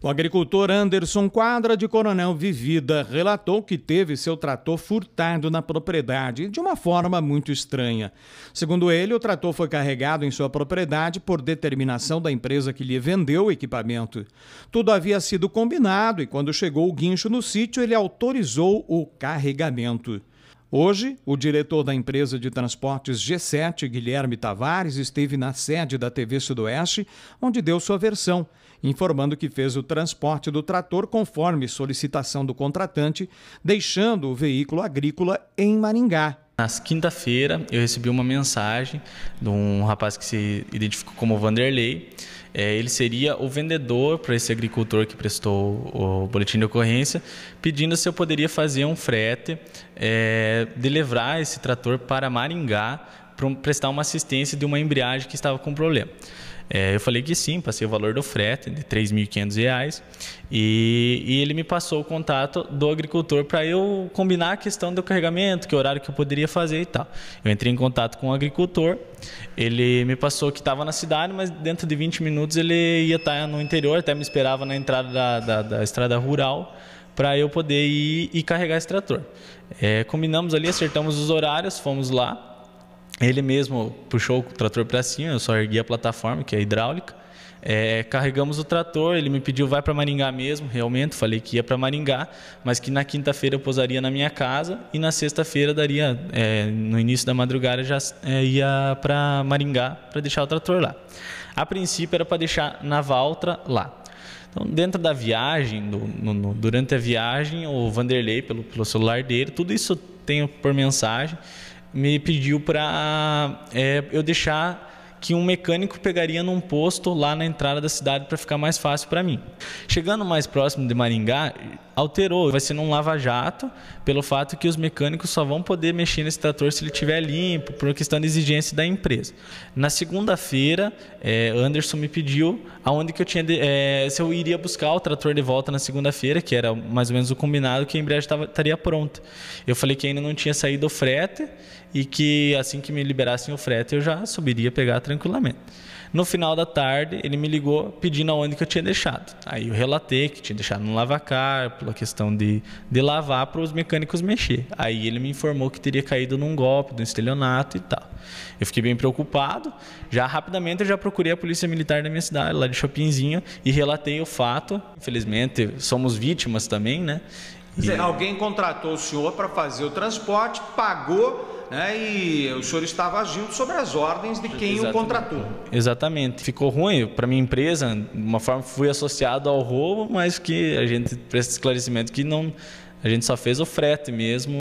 O agricultor Anderson Quadra de Coronel Vivida relatou que teve seu trator furtado na propriedade de uma forma muito estranha. Segundo ele, o trator foi carregado em sua propriedade por determinação da empresa que lhe vendeu o equipamento. Tudo havia sido combinado e quando chegou o guincho no sítio, ele autorizou o carregamento. Hoje, o diretor da empresa de transportes G7, Guilherme Tavares, esteve na sede da TV Sudoeste, onde deu sua versão, informando que fez o transporte do trator conforme solicitação do contratante, deixando o veículo agrícola em Maringá. Na quinta-feira, eu recebi uma mensagem de um rapaz que se identificou como Vanderlei. É, ele seria o vendedor para esse agricultor que prestou o boletim de ocorrência, pedindo se eu poderia fazer um frete, é, de levar esse trator para Maringá para prestar uma assistência de uma embreagem que estava com problema. É, eu falei que sim, passei o valor do frete de R$ reais e, e ele me passou o contato do agricultor para eu combinar a questão do carregamento, que horário que eu poderia fazer e tal. Eu entrei em contato com o agricultor, ele me passou que estava na cidade, mas dentro de 20 minutos ele ia estar tá no interior, até me esperava na entrada da, da, da estrada rural para eu poder ir, e carregar esse trator. É, combinamos ali, acertamos os horários, fomos lá. Ele mesmo puxou o trator para cima, eu só ergui a plataforma, que é hidráulica. É, carregamos o trator, ele me pediu vai para Maringá mesmo, realmente, falei que ia para Maringá, mas que na quinta-feira eu pousaria na minha casa e na sexta-feira daria, é, no início da madrugada já é, ia para Maringá para deixar o trator lá. A princípio era para deixar na Valtra lá. Então, dentro da viagem, do, no, no, durante a viagem, o Vanderlei, pelo, pelo celular dele, tudo isso tenho por mensagem me pediu para é, eu deixar que um mecânico pegaria num posto lá na entrada da cidade para ficar mais fácil para mim. Chegando mais próximo de Maringá, alterou, vai ser num lava-jato, pelo fato que os mecânicos só vão poder mexer nesse trator se ele estiver limpo, por questão de exigência da empresa. Na segunda-feira, é, Anderson me pediu aonde que eu tinha de, é, se eu iria buscar o trator de volta na segunda-feira, que era mais ou menos o combinado que a embreagem estaria pronta. Eu falei que ainda não tinha saído o frete e que assim que me liberassem o frete eu já subiria pegar tranquilamente. No final da tarde, ele me ligou pedindo aonde que eu tinha deixado. Aí eu relatei que tinha deixado no lavacar, pela questão de, de lavar para os mecânicos mexer. Aí ele me informou que teria caído num golpe, num estelionato e tal. Eu fiquei bem preocupado. Já rapidamente eu já procurei a polícia militar da minha cidade, lá de Chopinzinho, e relatei o fato. Infelizmente, somos vítimas também, né? Quer dizer, alguém contratou o senhor para fazer o transporte, pagou né? E o senhor estava agindo sobre as ordens de quem Exatamente. o contratou. Exatamente. Ficou ruim para minha empresa, de uma forma fui associado ao roubo, mas que a gente presta esclarecimento que não a gente só fez o frete mesmo